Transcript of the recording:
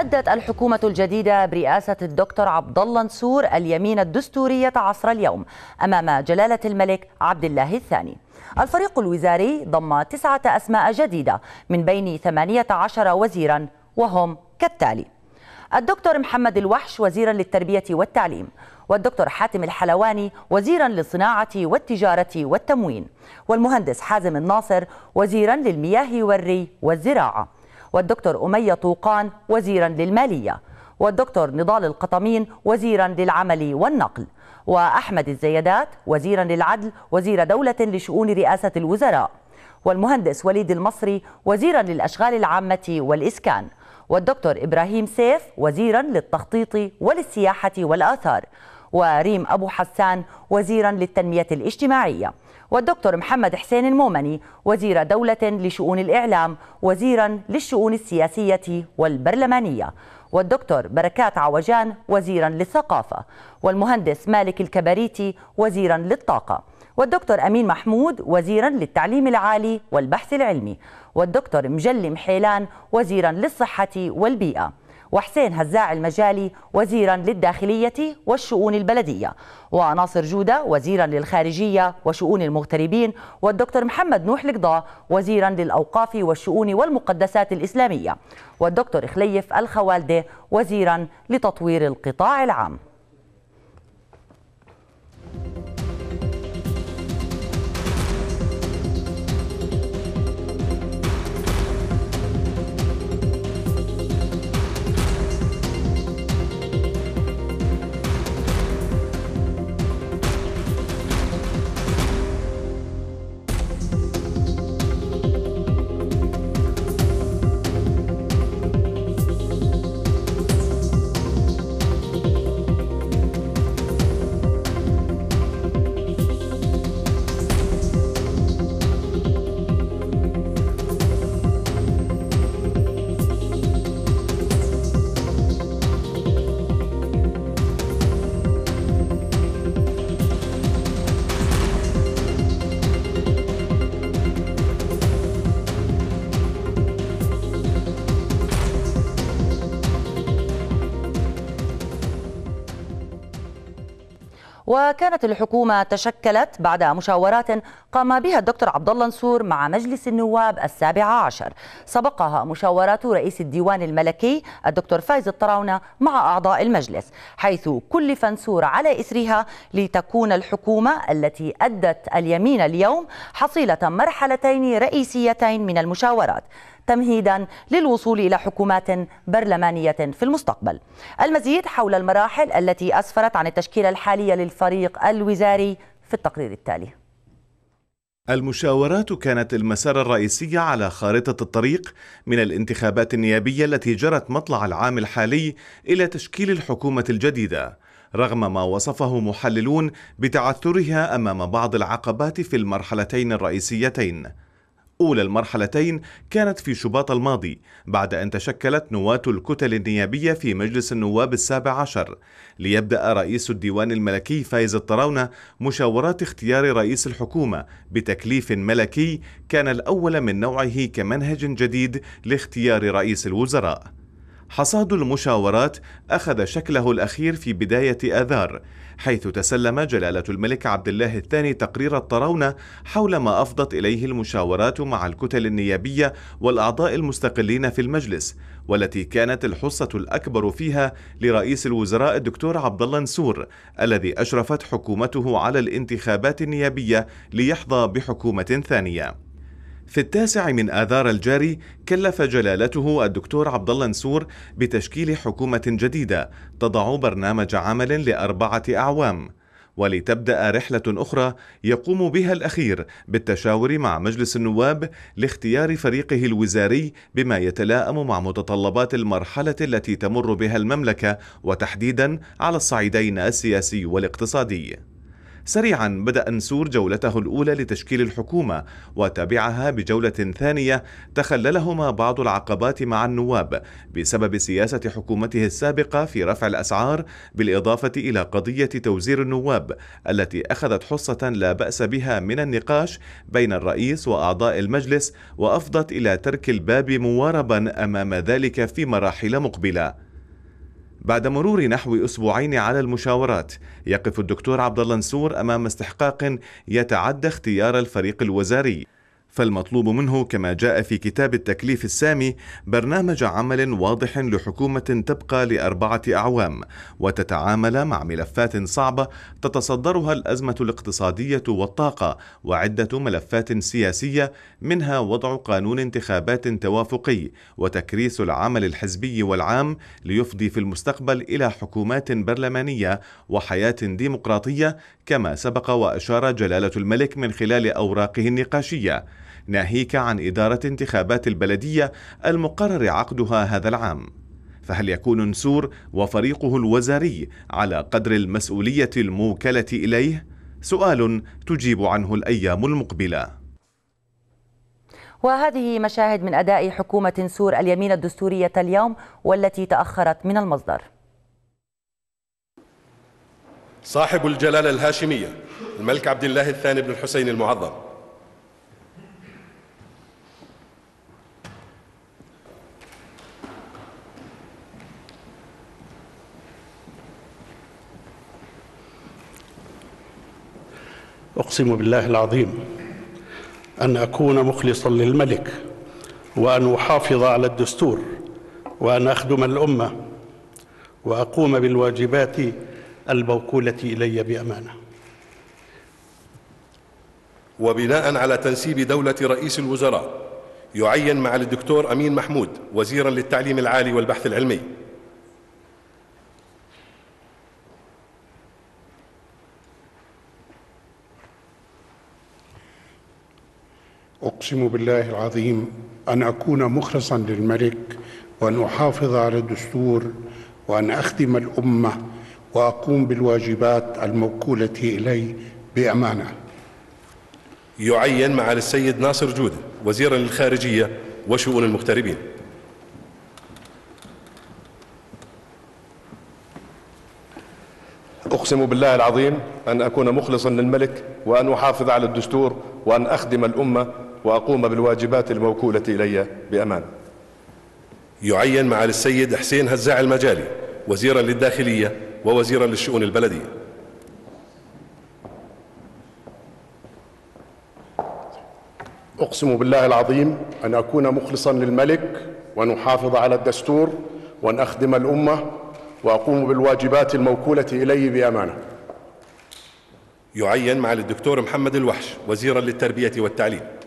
أدت الحكومة الجديدة برئاسة الدكتور عبد الله نسور اليمين الدستورية عصر اليوم أمام جلالة الملك عبد الله الثاني. الفريق الوزاري ضم تسعة أسماء جديدة من بين 18 وزيرا وهم كالتالي: الدكتور محمد الوحش وزيرا للتربية والتعليم، والدكتور حاتم الحلواني وزيرا للصناعة والتجارة والتموين، والمهندس حازم الناصر وزيرا للمياه والري والزراعة. والدكتور أمية طوقان وزيرا للمالية والدكتور نضال القطمين وزيرا للعمل والنقل وأحمد الزيدات وزيرا للعدل وزير دولة لشؤون رئاسة الوزراء والمهندس وليد المصري وزيرا للأشغال العامة والإسكان والدكتور إبراهيم سيف وزيرا للتخطيط وللسياحة والآثار وريم أبو حسان وزيرا للتنمية الاجتماعية والدكتور محمد حسين المومني وزير دولة لشؤون الإعلام وزيرا للشؤون السياسية والبرلمانية والدكتور بركات عوجان وزيرا للثقافة والمهندس مالك الكبريتي وزيرا للطاقة والدكتور أمين محمود وزيرا للتعليم العالي والبحث العلمي والدكتور مجلي محيلان وزيرا للصحة والبيئة وحسين هزاع المجالي وزيرا للداخلية والشؤون البلدية وناصر جودة وزيرا للخارجية وشؤون المغتربين والدكتور محمد نوح القضاء وزيرا للأوقاف والشؤون والمقدسات الإسلامية والدكتور خليف الخوالدة وزيرا لتطوير القطاع العام وكانت الحكومة تشكلت بعد مشاورات قام بها الدكتور عبد الله نسور مع مجلس النواب السابع عشر سبقها مشاورات رئيس الديوان الملكي الدكتور فايز الطراونة مع أعضاء المجلس حيث كلف نسور على إثرها لتكون الحكومة التي أدت اليمين اليوم حصيلة مرحلتين رئيسيتين من المشاورات تمهيدا للوصول إلى حكومات برلمانية في المستقبل المزيد حول المراحل التي أسفرت عن التشكيلة الحالية للفريق الوزاري في التقرير التالي المشاورات كانت المسار الرئيسي على خارطة الطريق من الانتخابات النيابية التي جرت مطلع العام الحالي إلى تشكيل الحكومة الجديدة رغم ما وصفه محللون بتعثرها أمام بعض العقبات في المرحلتين الرئيسيتين أولى المرحلتين كانت في شباط الماضي بعد أن تشكلت نواة الكتل النيابية في مجلس النواب السابع عشر ليبدأ رئيس الديوان الملكي فايز الطراونة مشاورات اختيار رئيس الحكومة بتكليف ملكي كان الأول من نوعه كمنهج جديد لاختيار رئيس الوزراء حصاد المشاورات أخذ شكله الأخير في بداية آذار حيث تسلم جلالة الملك عبد الله الثاني تقرير الطرونة حول ما أفضت إليه المشاورات مع الكتل النيابية والأعضاء المستقلين في المجلس والتي كانت الحصة الأكبر فيها لرئيس الوزراء الدكتور عبد الله نسور الذي أشرفت حكومته على الانتخابات النيابية ليحظى بحكومة ثانية في التاسع من آذار الجاري كلف جلالته الدكتور عبد الله نسور بتشكيل حكومة جديدة تضع برنامج عمل لأربعة أعوام ولتبدأ رحلة أخرى يقوم بها الأخير بالتشاور مع مجلس النواب لاختيار فريقه الوزاري بما يتلائم مع متطلبات المرحلة التي تمر بها المملكة وتحديدا على الصعيدين السياسي والاقتصادي. سريعا بدأ انسور جولته الأولى لتشكيل الحكومة وتابعها بجولة ثانية تخللهما بعض العقبات مع النواب بسبب سياسة حكومته السابقة في رفع الأسعار بالإضافة إلى قضية توزير النواب التي أخذت حصة لا بأس بها من النقاش بين الرئيس وأعضاء المجلس وأفضت إلى ترك الباب مواربا أمام ذلك في مراحل مقبله بعد مرور نحو اسبوعين على المشاورات يقف الدكتور عبد الله نسور امام استحقاق يتعدى اختيار الفريق الوزاري فالمطلوب منه كما جاء في كتاب التكليف السامي برنامج عمل واضح لحكومة تبقى لأربعة أعوام وتتعامل مع ملفات صعبة تتصدرها الأزمة الاقتصادية والطاقة وعدة ملفات سياسية منها وضع قانون انتخابات توافقي وتكريس العمل الحزبي والعام ليفضي في المستقبل إلى حكومات برلمانية وحياة ديمقراطية كما سبق وأشار جلالة الملك من خلال أوراقه النقاشية ناهيك عن إدارة انتخابات البلدية المقرر عقدها هذا العام فهل يكون نسور وفريقه الوزاري على قدر المسؤولية الموكلة إليه؟ سؤال تجيب عنه الأيام المقبلة وهذه مشاهد من أداء حكومة سور اليمين الدستورية اليوم والتي تأخرت من المصدر صاحب الجلالة الهاشمية الملك عبد الله الثاني بن الحسين المعظم أقسم بالله العظيم أن أكون مخلصا للملك وأن أحافظ على الدستور وأن أخدم الأمة وأقوم بالواجبات الموكولة إلي بأمانة وبناء على تنسيب دولة رئيس الوزراء يعين مع الدكتور أمين محمود وزيرا للتعليم العالي والبحث العلمي أقسم بالله العظيم أن أكون مخلصا للملك وأن أحافظ على الدستور وأن أخدم الأمة وأقوم بالواجبات الموكولة إلي بأمانة يعين معالي السيد ناصر جودة وزيرا للخارجية وشؤون المغتربين أقسم بالله العظيم أن أكون مخلصا للملك وأن أحافظ على الدستور وأن أخدم الأمة وأقوم بالواجبات الموكولة إلي بأمان يعين معالي السيد حسين هزاع المجالي وزيرا للداخلية ووزيرا للشؤون البلدية أقسم بالله العظيم أن أكون مخلصا للملك وأن أحافظ على الدستور وأن أخدم الأمة وأقوم بالواجبات الموكولة إلي بأمانة يعين معالي الدكتور محمد الوحش وزيرا للتربية والتعليم